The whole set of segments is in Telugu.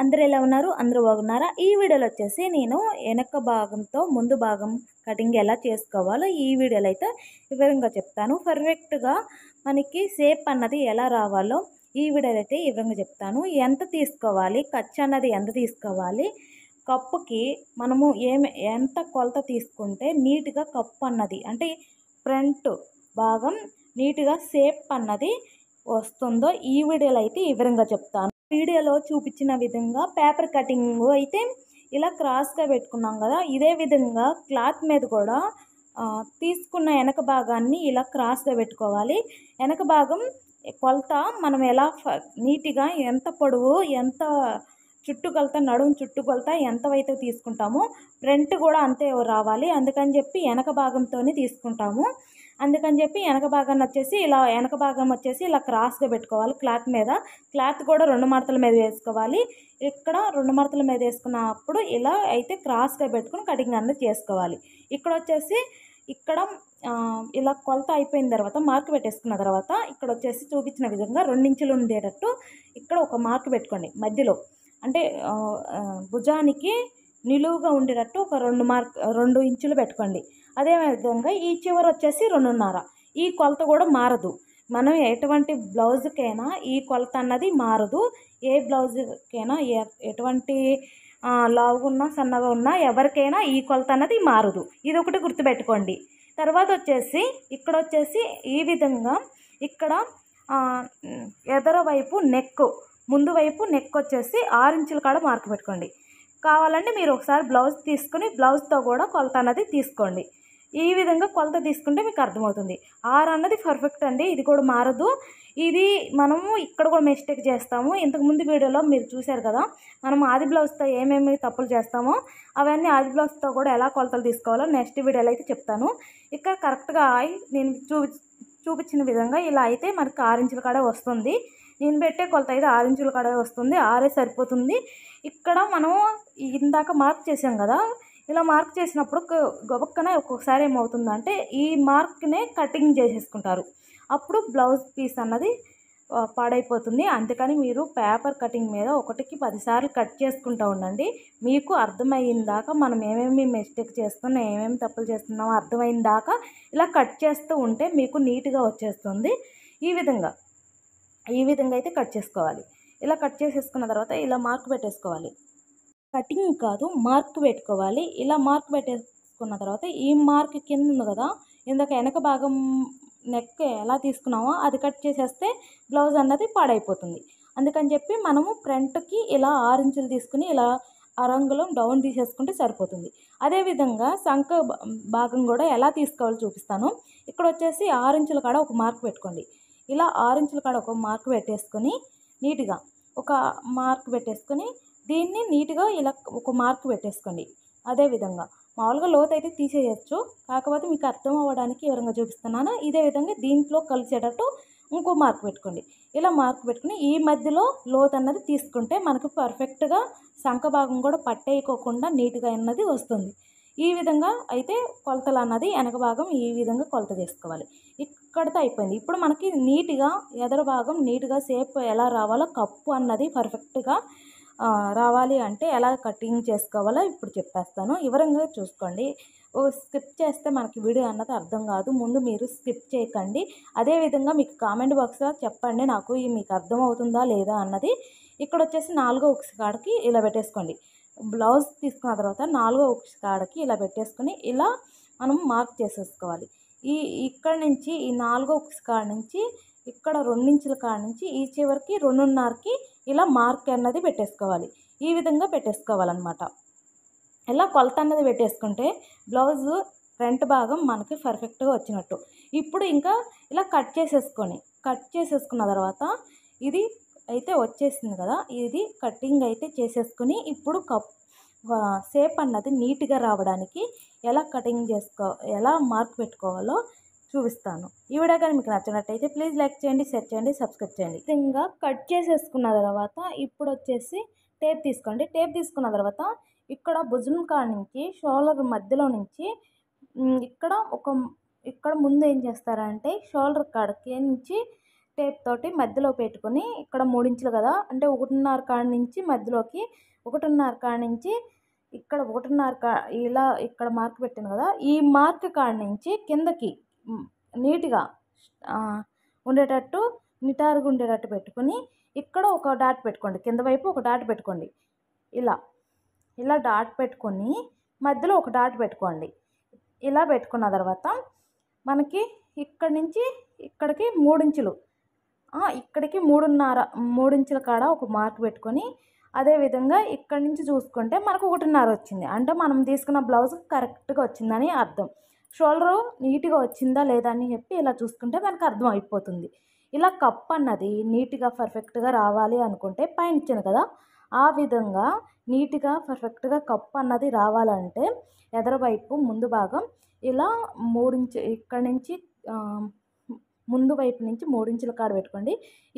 అందరు ఎలా ఉన్నారు అందరూ బాగున్నారా ఈ వీడియోలో వచ్చేసి నేను వెనక భాగంతో ముందు భాగం కటింగ్ ఎలా చేసుకోవాలో ఈ వీడియోలో అయితే వివరంగా చెప్తాను పర్ఫెక్ట్గా మనకి సేప్ అన్నది ఎలా రావాలో ఈ వీడియోలో అయితే వివరంగా చెప్తాను ఎంత తీసుకోవాలి ఖర్చు అన్నది ఎంత తీసుకోవాలి కప్పుకి మనము ఏమి ఎంత కొలత తీసుకుంటే నీట్గా కప్పు అన్నది అంటే ఫ్రంట్ భాగం నీట్గా సేప్ అన్నది వస్తుందో ఈ వీడియోలో అయితే వివరంగా చెప్తాను వీడియోలో చూపించిన విధంగా పేపర్ కటింగ్ అయితే ఇలా క్రాస్గా పెట్టుకున్నాం కదా ఇదే విధంగా క్లాత్ మీద కూడా తీసుకున్న వెనక భాగాన్ని ఇలా క్రాస్గా పెట్టుకోవాలి వెనక భాగం కొలత మనం ఎలా నీట్గా ఎంత పొడవు ఎంత చుట్టుకొలత నడుము చుట్టుకొలత ఎంతవైతే తీసుకుంటామో ఫ్రంట్ కూడా అంతే రావాలి అందుకని చెప్పి వెనక భాగంతోనే తీసుకుంటాము అందుకని చెప్పి వెనక భాగాన్ని వచ్చేసి ఇలా వెనక భాగం వచ్చేసి ఇలా క్రాస్గా పెట్టుకోవాలి క్లాత్ మీద క్లాత్ కూడా రెండు మడతల మీద వేసుకోవాలి ఇక్కడ రెండు మడతల మీద వేసుకున్నప్పుడు ఇలా అయితే క్రాస్గా పెట్టుకుని కటింగ్ అనేది చేసుకోవాలి ఇక్కడ వచ్చేసి ఇక్కడ ఇలా కొలత అయిపోయిన తర్వాత మార్క్ పెట్టేసుకున్న తర్వాత ఇక్కడ వచ్చేసి చూపించిన విధంగా రెండించులు ఉండేటట్టు ఇక్కడ ఒక మార్క్ పెట్టుకోండి మధ్యలో అంటే భుజానికి నిలువుగా ఉండేటట్టు ఒక రెండు మార్క్ రెండు ఇంచులు పెట్టుకోండి అదేవిధంగా విధంగా ఈ చివర వచ్చేసి రెండున్నర ఈ కొలత కూడా మారదు మనం ఎటువంటి బ్లౌజ్కైనా ఈ కొలత అన్నది మారదు ఏ బ్లౌజ్కైనా ఎటువంటి లావుగా ఉన్నా సన్నగా ఉన్నా ఎవరికైనా ఈ కొలత అన్నది మారదు ఇది ఒకటి గుర్తుపెట్టుకోండి తర్వాత వచ్చేసి ఇక్కడ వచ్చేసి ఈ విధంగా ఇక్కడ ఎదర వైపు నెక్ ముందు వైపు నెక్ వచ్చేసి ఆరు ఇంచుల కాడ మార్క్ పెట్టుకోండి కావాలంటే మీరు ఒకసారి బ్లౌజ్ తీసుకుని బ్లౌజ్తో కూడా కొలత అన్నది తీసుకోండి ఈ విధంగా కొలత తీసుకుంటే మీకు అర్థమవుతుంది ఆర్ అన్నది పర్ఫెక్ట్ అండి ఇది కూడా మారదు ఇది మనము ఇక్కడ కూడా మిస్టేక్ చేస్తాము ఇంతకుముందు వీడియోలో మీరు చూశారు కదా మనం ఆది బ్లౌజ్తో ఏమేమి తప్పులు చేస్తామో అవన్నీ ఆది బ్లౌజ్తో కూడా ఎలా కొలతలు తీసుకోవాలో నెక్స్ట్ వీడియోలో అయితే చెప్తాను ఇక్కడ కరెక్ట్గా నేను చూపి చూపించిన విధంగా ఇలా అయితే మనకు ఆరించుల కాడ వస్తుంది నేను పెట్టే కొలత అయితే ఆరించుల కాడ వస్తుంది ఆరే సరిపోతుంది ఇక్కడ మనం ఇందాక మార్క్ చేసాం కదా ఇలా మార్క్ చేసినప్పుడు గొబక్కన ఒక్కొక్కసారి ఏమవుతుందంటే ఈ మార్క్నే కటింగ్ చేసేసుకుంటారు అప్పుడు బ్లౌజ్ పీస్ అన్నది పాడైపోతుంది అందుకని మీరు పేపర్ కటింగ్ మీద ఒకటికి పదిసార్లు కట్ చేసుకుంటూ ఉండండి మీకు అర్థమయ్యిన దాకా మనం ఏమేమి మిస్టేక్ చేస్తున్నాం ఏమేమి తప్పులు చేస్తున్నాం అర్థమైన దాకా ఇలా కట్ చేస్తూ ఉంటే మీకు నీట్గా వచ్చేస్తుంది ఈ విధంగా ఈ విధంగా అయితే కట్ చేసుకోవాలి ఇలా కట్ చేసేసుకున్న తర్వాత ఇలా మార్క్ పెట్టేసుకోవాలి కటింగ్ కాదు మార్క్ పెట్టుకోవాలి ఇలా మార్క్ పెట్టేసుకున్న తర్వాత ఈ మార్క్ కింద ఉంది కదా ఇందాక వెనక భాగం నెక్ ఎలా తీసుకున్నామో అది కట్ చేసేస్తే బ్లౌజ్ అన్నది పాడైపోతుంది అందుకని చెప్పి మనము ఫ్రంట్కి ఇలా ఆరు తీసుకుని ఇలా రంగులో డౌన్ తీసేసుకుంటే సరిపోతుంది అదేవిధంగా శంఖ భాగం కూడా ఎలా తీసుకోవాలో చూపిస్తాను ఇక్కడ వచ్చేసి ఆరు కాడ ఒక మార్క్ పెట్టుకోండి ఇలా ఆరు కాడ ఒక మార్క్ పెట్టేసుకొని నీట్గా ఒక మార్క్ పెట్టేసుకొని దీన్ని నీట్గా ఇలా ఒక మార్క్ పెట్టేసుకోండి అదేవిధంగా మామూలుగా లోతు అయితే తీసేయచ్చు కాకపోతే మీకు అర్థం అవ్వడానికి వివరంగా చూపిస్తున్నాను ఇదే విధంగా దీంట్లో కలిసేటట్టు ఇంకో మార్క్ పెట్టుకోండి ఇలా మార్క్ పెట్టుకుని ఈ మధ్యలో లోతు అన్నది తీసుకుంటే మనకు పర్ఫెక్ట్గా శంఖ భాగం కూడా పట్టేయకోకుండా నీట్గా అన్నది వస్తుంది ఈ విధంగా అయితే కొలతలు అన్నది వెనక భాగం ఈ విధంగా కొలత చేసుకోవాలి ఇక్కడతో అయిపోయింది ఇప్పుడు మనకి నీట్గా ఎదర భాగం నీట్గా సేపు ఎలా రావాలో కప్పు అన్నది పర్ఫెక్ట్గా రావాలి అంటే ఎలా కటింగ్ చేసుకోవాలో ఇప్పుడు చెప్పేస్తాను వివరంగా చూసుకోండి స్కిప్ చేస్తే మనకి వీడియో అన్నది అర్థం కాదు ముందు మీరు స్కిప్ చేయకండి అదేవిధంగా మీకు కామెంట్ బాక్స్లో చెప్పండి నాకు మీకు అర్థం అవుతుందా లేదా అన్నది ఇక్కడ వచ్చేసి నాలుగో ఉక్స్ కాడకి ఇలా పెట్టేసుకోండి బ్లౌజ్ తీసుకున్న తర్వాత నాలుగో ఉక్స్ కాడకి ఇలా పెట్టేసుకొని ఇలా మనం మార్క్ చేసేసుకోవాలి ఈ ఇక్కడ నుంచి ఈ నాలుగో ఉక్స్ కాడ నుంచి ఇక్కడ రెండించుల కాడ నుంచి ఈ చివరికి రెండున్నరకి ఇలా మార్క్ అన్నది పెట్టేసుకోవాలి ఈ విధంగా పెట్టేసుకోవాలన్నమాట ఇలా కొలత అన్నది పెట్టేసుకుంటే బ్లౌజు ఫ్రంట్ భాగం మనకి పర్ఫెక్ట్గా వచ్చినట్టు ఇప్పుడు ఇంకా ఇలా కట్ చేసేసుకొని కట్ చేసేసుకున్న తర్వాత ఇది అయితే వచ్చేసింది కదా ఇది కటింగ్ అయితే చేసేసుకుని ఇప్పుడు కప్ షేప్ అన్నది నీట్గా రావడానికి ఎలా కటింగ్ చేసుకో ఎలా మార్క్ పెట్టుకోవాలో చూపిస్తాను ఈ వీడియో కానీ మీకు నచ్చినట్టయితే ప్లీజ్ లైక్ చేయండి షేర్ చేయండి సబ్స్క్రైబ్ చేయండి ఇంకా కట్ చేసేసుకున్న తర్వాత ఇప్పుడు వచ్చేసి టేప్ తీసుకోండి టేప్ తీసుకున్న తర్వాత ఇక్కడ భుజం కాడ నుంచి షోల్డర్ మధ్యలో నుంచి ఇక్కడ ఒక ఇక్కడ ముందు ఏం చేస్తారంటే షోల్డర్ కాడకి నుంచి టేప్ తోటి మధ్యలో పెట్టుకొని ఇక్కడ మూడించులు కదా అంటే ఒకటిన్నర కాడ నుంచి మధ్యలోకి ఒకటిన్నర కాడ నుంచి ఇక్కడ ఒకటిన్నర కా ఇలా ఇక్కడ మార్క్ పెట్టాను కదా ఈ మార్క్ కాడ నుంచి కిందకి నీట్గా ఉండేటట్టు నిటారుగా ఉండేటట్టు పెట్టుకుని ఇక్కడ ఒక డాట్ పెట్టుకోండి కింద వైపు ఒక డాట్ పెట్టుకోండి ఇలా ఇలా డాట్ పెట్టుకొని మధ్యలో ఒక డాట్ పెట్టుకోండి ఇలా పెట్టుకున్న తర్వాత మనకి ఇక్కడ నుంచి ఇక్కడికి మూడించులు ఇక్కడికి మూడున్నర మూడించుల కాడ ఒక మార్క్ పెట్టుకొని అదేవిధంగా ఇక్కడి నుంచి చూసుకుంటే మనకు ఒకటిన్నర వచ్చింది అంటే మనం తీసుకున్న బ్లౌజ్ కరెక్ట్గా వచ్చిందని అర్థం షోల్డర్ నీట్గా వచ్చిందా లేదా అని చెప్పి ఇలా చూసుకుంటే మనకు అర్థం అయిపోతుంది ఇలా కప్ అన్నది నీట్గా పర్ఫెక్ట్గా రావాలి అనుకుంటే పైన ఇచ్చాను కదా ఆ విధంగా నీట్గా పర్ఫెక్ట్గా కప్ అన్నది రావాలంటే ఎదరవైపు ముందు భాగం ఇలా మూడించి ఇక్కడ నుంచి ముందు వైపు నుంచి మూడించుల కాడ పెట్టుకోండి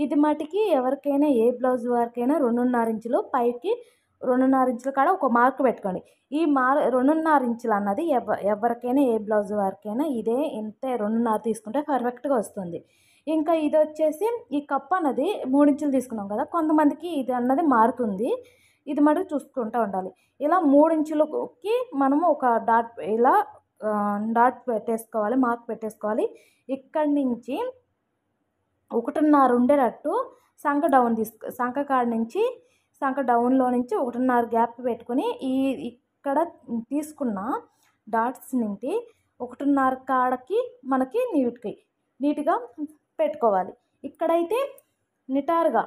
ఇది మటుకి ఎవరికైనా ఏ బ్లౌజ్ వారికైనా రెండున్నర ఇంచులు పైకి రెండున్నర ఇంచుల కాడ ఒక మార్క్ పెట్టుకోండి ఈ మార్ రెండున్నర ఇంచులు అన్నది ఎవ ఎవరికైనా ఏ బ్లౌజ్ వారికైనా ఇదే ఇంతే రెండున్నర తీసుకుంటే పర్ఫెక్ట్గా వస్తుంది ఇంకా ఇది వచ్చేసి ఈ కప్ అన్నది ఇంచులు తీసుకున్నాం కదా కొంతమందికి ఇది అన్నది మారుతుంది ఇది మటుకు చూసుకుంటూ ఉండాలి ఇలా ఇంచులకి మనము ఒక డాట్ ఇలా డాట్ పెట్టేసుకోవాలి మార్క్ పెట్టేసుకోవాలి ఇక్కడి నుంచి ఒకటిన్నర ఉండేటట్టు సంఖ డౌన్ తీసుకు సంఖ కాడ నుంచి సంక డౌన్లో నుంచి ఒకటిన్నర గ్యాప్ పెట్టుకుని ఈ ఇక్కడ తీసుకున్న డాట్స్ నుండి ఒకటిన్నర కాడకి మనకి నీట్కి నీట్గా పెట్టుకోవాలి ఇక్కడైతే నిటారుగా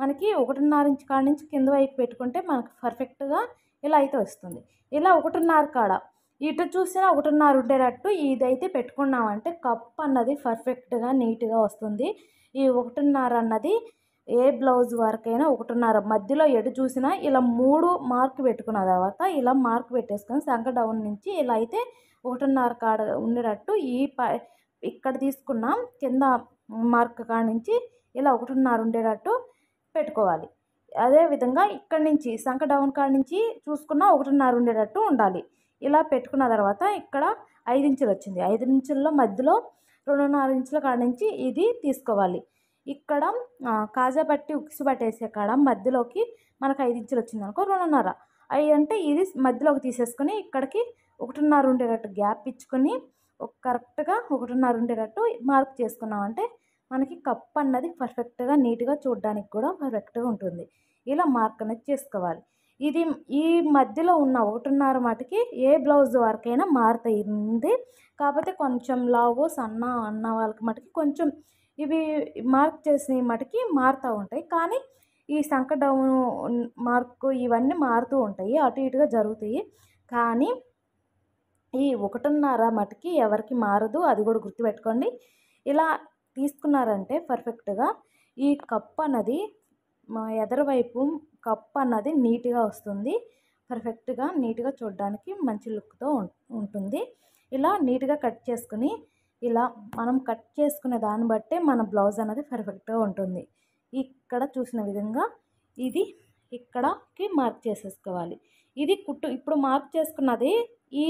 మనకి ఒకటిన్నర ఇంచు కాడ నుంచి కింద వైపు పెట్టుకుంటే మనకు పర్ఫెక్ట్గా ఇలా అయితే వస్తుంది ఇలా ఒకటిన్నర కాడ ఇటు చూసినా ఒకటిన్నర ఉండేటట్టు ఇదైతే పెట్టుకున్నామంటే కప్ అన్నది పర్ఫెక్ట్గా నీట్గా వస్తుంది ఈ ఒకటిన్నర అన్నది ఏ బ్లౌజ్ వరకైనా ఒకటిన్నర మధ్యలో ఎటు చూసినా ఇలా మూడు మార్క్ పెట్టుకున్న తర్వాత ఇలా మార్క్ పెట్టేసుకొని శంఖ డౌన్ నుంచి ఇలా అయితే ఒకటిన్నర కాడ ఉండేటట్టు ఈ ఇక్కడ తీసుకున్న కింద మార్క్ కాడ నుంచి ఇలా ఒకటిన్నర ఉండేటట్టు పెట్టుకోవాలి అదేవిధంగా ఇక్కడ నుంచి శంఖ డౌన్ కాడ నుంచి చూసుకున్న ఒకటిన్నర ఉండేటట్టు ఉండాలి ఇలా పెట్టుకున్న తర్వాత ఇక్కడ ఐదు ఇంచులు వచ్చింది ఐదు ఇంచుల్లో మధ్యలో రెండున్నర ఇంచుల కాడ నుంచి ఇది తీసుకోవాలి ఇక్కడ కాజా పట్టి ఉక్సు పట్టేసే కాడ మధ్యలోకి మనకు ఐదు ఇంచులు వచ్చింది అనుకో రెండున్నర అవి అంటే ఇది మధ్యలోకి తీసేసుకొని ఇక్కడికి ఒకటిన్నర ఉండేటట్టు గ్యాప్ ఇచ్చుకొని కరెక్ట్గా ఒకటిన్నర ఉండేటట్టు మార్క్ చేసుకున్నామంటే మనకి కప్ అన్నది పర్ఫెక్ట్గా నీట్గా చూడడానికి కూడా పర్ఫెక్ట్గా ఉంటుంది ఇలా మార్క్ అనేది చేసుకోవాలి ఇది ఈ మధ్యలో ఉన్న ఒకటిన్నర మటుకి ఏ బ్లౌజ్ వరకైనా మారుతుంది కాకపోతే కొంచెం లావు సన్న అన్న వాళ్ళకి మటుకి కొంచెం ఇవి మార్క్ చేసిన మటుకి మారుతూ ఉంటాయి కానీ ఈ సంక డౌన్ మార్కు ఇవన్నీ మారుతూ ఉంటాయి అటు ఇటుగా జరుగుతాయి కానీ ఈ ఒకటిన్నర మటుకి ఎవరికి మారదు అది కూడా గుర్తుపెట్టుకోండి ఇలా తీసుకున్నారంటే పర్ఫెక్ట్గా ఈ కప్ అన్నది ఎదరవైపు కప్ అన్నది నీట్గా వస్తుంది పర్ఫెక్ట్గా నీట్గా చూడడానికి మంచి లుక్తో ఉంటుంది ఇలా నీట్గా కట్ చేసుకుని ఇలా మనం కట్ చేసుకునే దాన్ని బట్టే మన బ్లౌజ్ అనేది పర్ఫెక్ట్గా ఉంటుంది ఇక్కడ చూసిన విధంగా ఇది ఇక్కడకి మార్క్ చేసేసుకోవాలి ఇది కుట్టు ఇప్పుడు మార్క్ చేసుకున్నది ఈ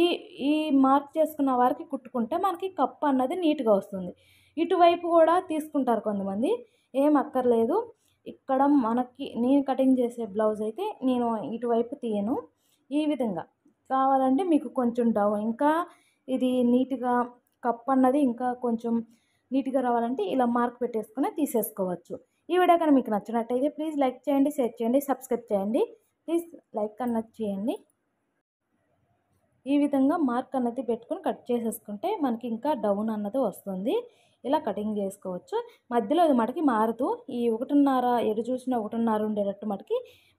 ఈ మార్క్ చేసుకున్న వారికి కుట్టుకుంటే మనకి కప్పు అన్నది నీట్గా వస్తుంది ఇటువైపు కూడా తీసుకుంటారు కొంతమంది ఏం అక్కర్లేదు ఇక్కడ మనకి నేను కటింగ్ చేసే బ్లౌజ్ అయితే నేను ఇటువైపు తీయను ఈ విధంగా కావాలంటే మీకు కొంచెం డౌ ఇంకా ఇది నీట్గా కప్ అన్నది ఇంకా కొంచెం నీట్గా రావాలంటే ఇలా మార్క్ పెట్టేసుకుని తీసేసుకోవచ్చు ఈ వీడియో కానీ మీకు నచ్చినట్టయితే ప్లీజ్ లైక్ చేయండి షేర్ చేయండి సబ్స్క్రైబ్ చేయండి ప్లీజ్ లైక్ అన్నది చేయండి ఈ విధంగా మార్క్ అన్నది పెట్టుకుని కట్ చేసేసుకుంటే మనకి ఇంకా డౌన్ అన్నది వస్తుంది ఇలా కటింగ్ చేసుకోవచ్చు మధ్యలో ఇది మటుకి మారుతూ ఈ ఒకటిన్నర ఎటు చూసిన ఒకటిన్నర ఉండేటట్టు మటుకి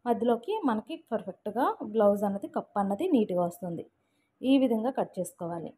మధ్యలోకి మనకి పర్ఫెక్ట్గా బ్లౌజ్ అన్నది కప్ అన్నది నీట్గా వస్తుంది ఈ విధంగా కట్ చేసుకోవాలి